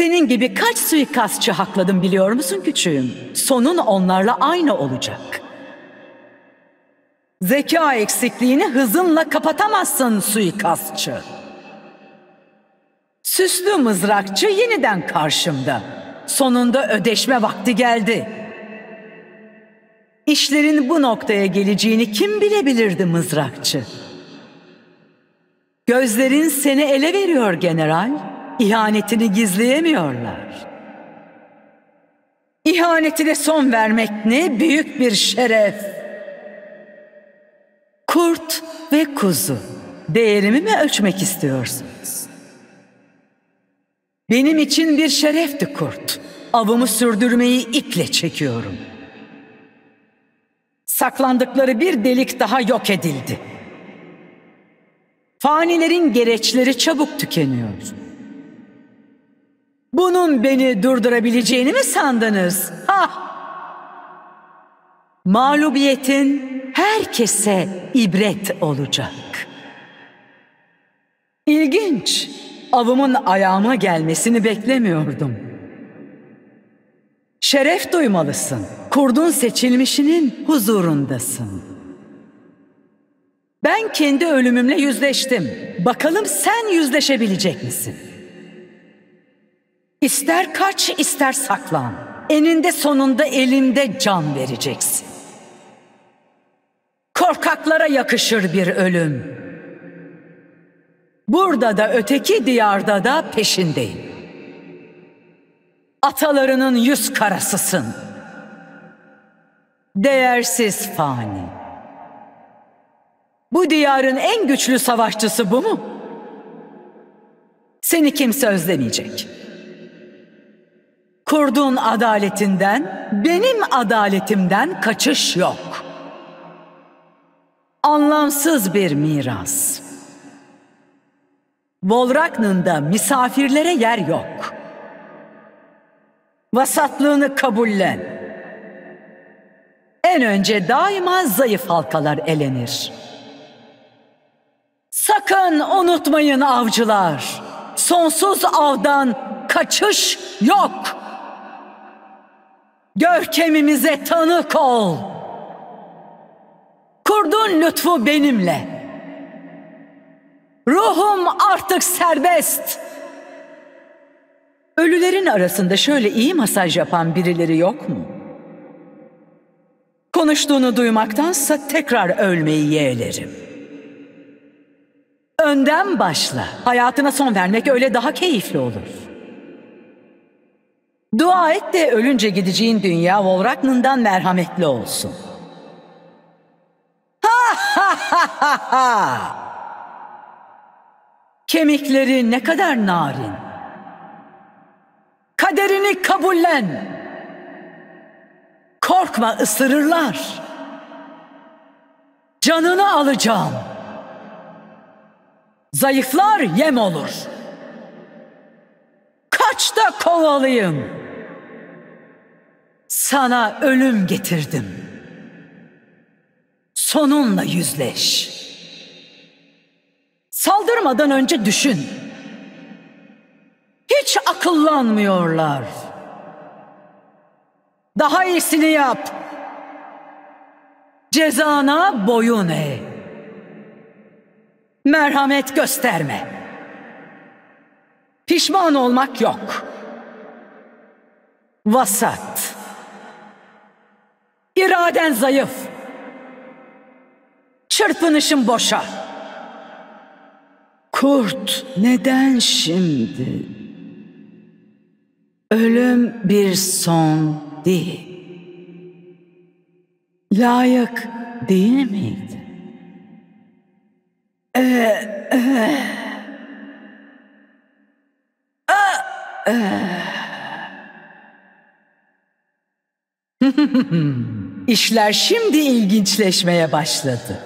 Senin gibi kaç suikastçı hakladım biliyor musun küçüğüm? Sonun onlarla aynı olacak. Zeka eksikliğini hızınla kapatamazsın suikastçı. Süslü mızrakçı yeniden karşımda. Sonunda ödeşme vakti geldi. İşlerin bu noktaya geleceğini kim bilebilirdi mızrakçı? Gözlerin seni ele veriyor general ihanetini gizleyemiyorlar. İhanetine son vermek ne büyük bir şeref. Kurt ve kuzu, değerimi mi ölçmek istiyorsunuz? Benim için bir şerefti kurt. Avımı sürdürmeyi iple çekiyorum. Saklandıkları bir delik daha yok edildi. Fanilerin gereçleri çabuk tükeniyor. Bunun beni durdurabileceğini mi sandınız? Ah! Mağlubiyetin herkese ibret olacak. İlginç. Avımın ayağıma gelmesini beklemiyordum. Şeref duymalısın. Kurdun seçilmişinin huzurundasın. Ben kendi ölümümle yüzleştim. Bakalım sen yüzleşebilecek misin?'' İster kaç ister saklan. Eninde sonunda elimde can vereceksin. Korkaklara yakışır bir ölüm. Burada da öteki diyarda da peşindeyim. Atalarının yüz karasısın. Değersiz fani. Bu diyarın en güçlü savaşçısı bu mu? Seni kimse özlemeyecek.'' Kurdun adaletinden, benim adaletimden kaçış yok. Anlamsız bir miras. Volraknın'da misafirlere yer yok. Vasatlığını kabullen. En önce daima zayıf halkalar elenir. Sakın unutmayın avcılar. Sonsuz avdan kaçış yok.'' Görkemimize tanık ol. Kurdun lütfu benimle. Ruhum artık serbest. Ölülerin arasında şöyle iyi masaj yapan birileri yok mu? Konuştuğunu duymaktansa tekrar ölmeyi yeğlerim. Önden başla. Hayatına son vermek öyle daha keyifli olur.'' Dua et de ölünce gideceğin dünya Volragn'ından merhametli olsun. Ha ha ha ha ha! Kemikleri ne kadar narin. Kaderini kabullen. Korkma ısırırlar. Canını alacağım. Zayıflar yem olur.'' Kaç da kovalayın. Sana ölüm getirdim. Sonunla yüzleş. Saldırmadan önce düşün. Hiç akıllanmıyorlar. Daha iyisini yap. Cezana boyun eğ. Merhamet gösterme. Pişman olmak yok. Vasat. İraden zayıf. Çırpınışın boşa. Kurt neden şimdi? Ölüm bir son değil. Layık değil miydi? Hmm. İşler şimdi ilginçleşmeye başladı.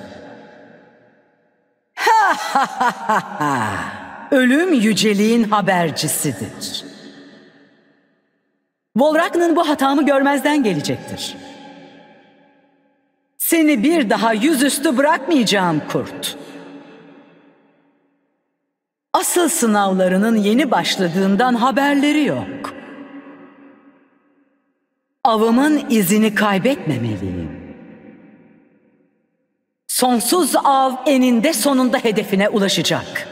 Ha ha ha ha! Ölüm yüceliğin habercisidir. Volragn'ın bu hatamı görmezden gelecektir. Seni bir daha yüzüstü bırakmayacağım kurt. Asıl sınavlarının yeni başladığından haberleri yok. Avımın izini kaybetmemeliyim. Sonsuz av eninde sonunda hedefine ulaşacak.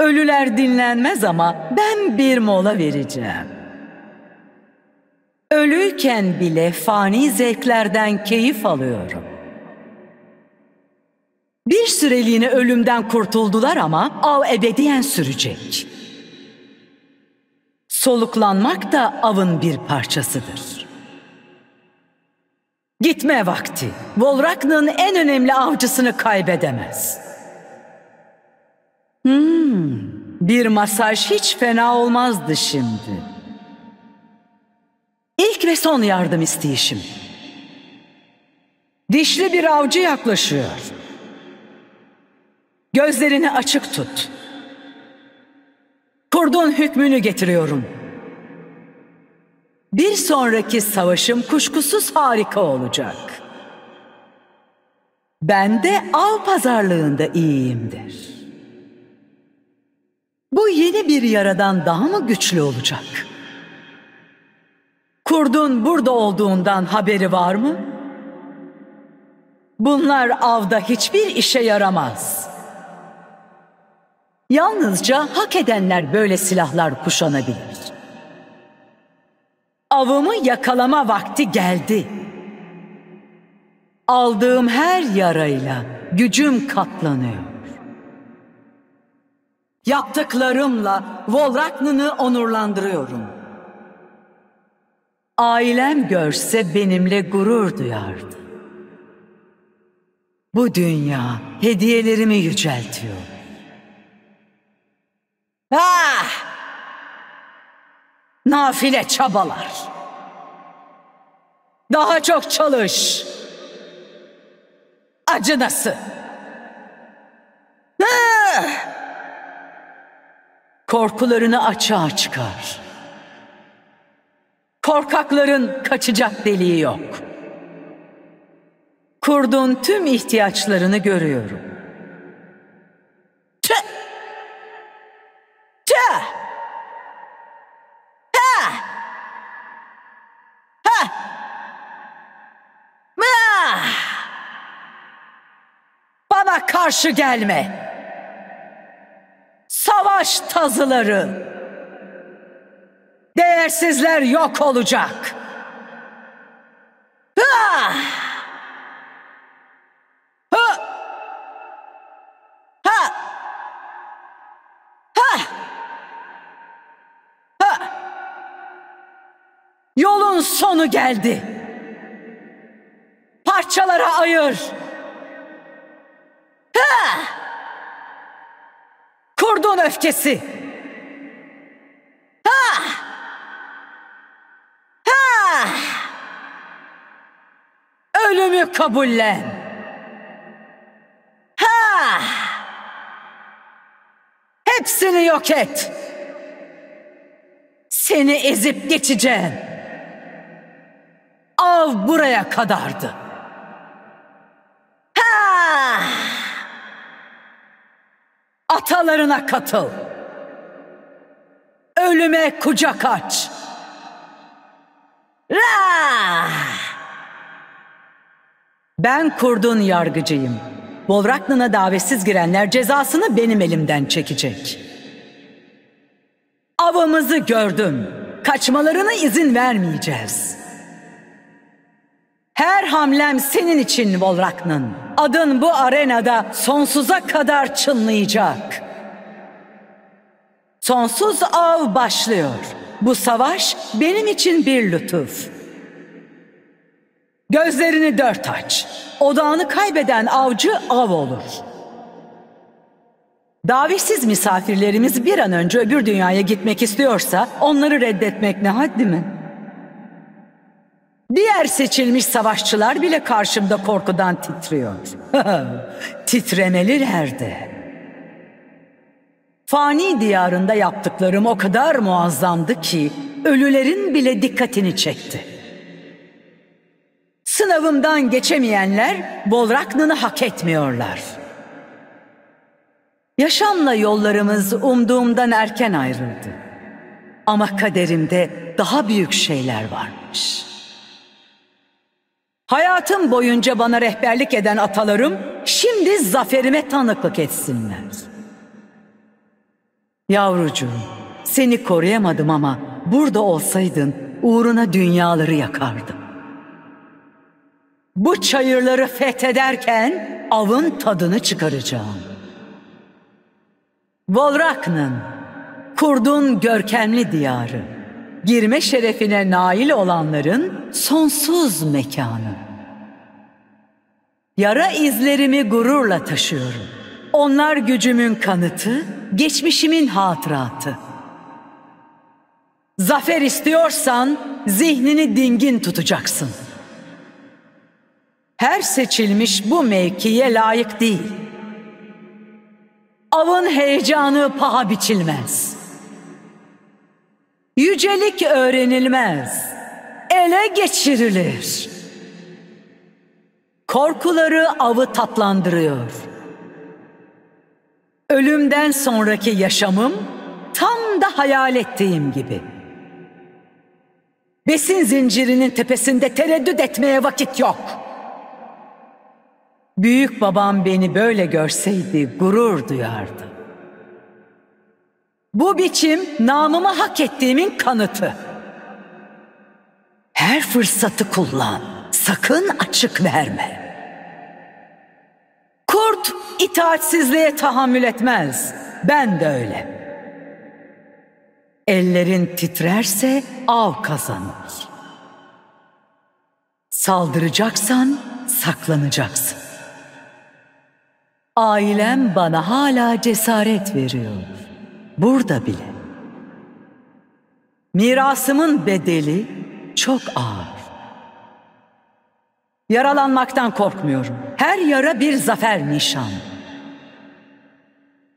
Ölüler dinlenmez ama ben bir mola vereceğim. Ölüyken bile fani zevklerden keyif alıyorum. Bir süreliğine ölümden kurtuldular ama av ebediyen sürecek. Soluklanmak da avın bir parçasıdır. Gitme vakti. Volraknın en önemli avcısını kaybedemez. Hmm, bir masaj hiç fena olmazdı şimdi. İlk ve son yardım isteyişim. Dişli bir avcı yaklaşıyor. Gözlerini açık tut ordun hükmünü getiriyorum. Bir sonraki savaşım kuşkusuz harika olacak. Ben de av pazarlığında iyiyimdir. Bu yeni bir yaradan daha mı güçlü olacak? Kurdun burada olduğundan haberi var mı? Bunlar avda hiçbir işe yaramaz.'' Yalnızca hak edenler böyle silahlar kuşanabilir. Avımı yakalama vakti geldi. Aldığım her yarayla gücüm katlanıyor. Yaptıklarımla Volraknın'ı onurlandırıyorum. Ailem görse benimle gurur duyardı. Bu dünya hediyelerimi yüceltiyor. Ah! Nafile çabalar. Daha çok çalış. Acınası. Ah! Korkularını açığa çıkar. Korkakların kaçacak deliği yok. Kurduğun tüm ihtiyaçlarını görüyorum. karşı gelme. Savaş tazıları. Değersizler yok olacak. Ha! Ha! Ha! Ha! Ha! Yolun sonu geldi. Parçalara ayır. öfkesi. Ha! Ah! Ah! Ha! Ölümü kabullen. Ha! Ah! Hepsini yok et. Seni ezip geçeceğim. Av buraya kadardı. atalarına katıl. Ölüme kucak aç. La! Ben kurdun yargıcıyım. Volraknan'a davetsiz girenler cezasını benim elimden çekecek. Avımızı gördüm. Kaçmalarına izin vermeyeceğiz.'' Her hamlem senin için Volrak'nın. Adın bu arenada sonsuza kadar çınlayacak. Sonsuz av başlıyor. Bu savaş benim için bir lütuf. Gözlerini dört aç. Odağını kaybeden avcı av olur. Davetsiz misafirlerimiz bir an önce öbür dünyaya gitmek istiyorsa onları reddetmek ne haddi mi?'' Diğer seçilmiş savaşçılar bile karşımda korkudan titriyor. Titremelilerdi. Fani diyarında yaptıklarım o kadar muazzamdı ki ölülerin bile dikkatini çekti. Sınavımdan geçemeyenler Bolraknın'ı hak etmiyorlar. Yaşamla yollarımız umduğumdan erken ayrıldı. Ama kaderimde daha büyük şeyler varmış.'' Hayatım boyunca bana rehberlik eden atalarım şimdi zaferime tanıklık etsinler. Yavrucuğum, seni koruyamadım ama burada olsaydın uğruna dünyaları yakardım. Bu çayırları fethederken avın tadını çıkaracağım. Volraknın, kurdun görkemli diyarı girme şerefine nail olanların sonsuz mekanı. Yara izlerimi gururla taşıyorum. Onlar gücümün kanıtı, geçmişimin hatıratı. Zafer istiyorsan zihnini dingin tutacaksın. Her seçilmiş bu mevkiye layık değil. Avın heyecanı paha biçilmez.'' Yücelik öğrenilmez, ele geçirilir. Korkuları avı tatlandırıyor. Ölümden sonraki yaşamım tam da hayal ettiğim gibi. Besin zincirinin tepesinde tereddüt etmeye vakit yok. Büyük babam beni böyle görseydi gurur duyardı. Bu biçim namımı hak ettiğimin kanıtı. Her fırsatı kullan. Sakın açık verme. Kurt itaatsizliğe tahammül etmez. Ben de öyle. Ellerin titrerse av kazanır. Saldıracaksan saklanacaksın. Ailem bana hala cesaret veriyor burada bile. Mirasımın bedeli çok ağır. Yaralanmaktan korkmuyorum. Her yara bir zafer nişan.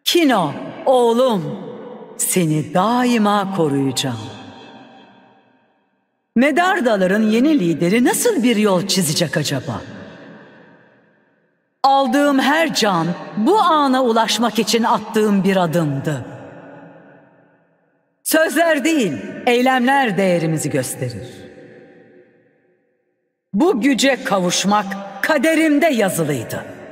Kino, oğlum, seni daima koruyacağım. Medardaların yeni lideri nasıl bir yol çizecek acaba? Aldığım her can bu ana ulaşmak için attığım bir adımdı. Sözler değil, eylemler değerimizi gösterir. Bu güce kavuşmak kaderimde yazılıydı.''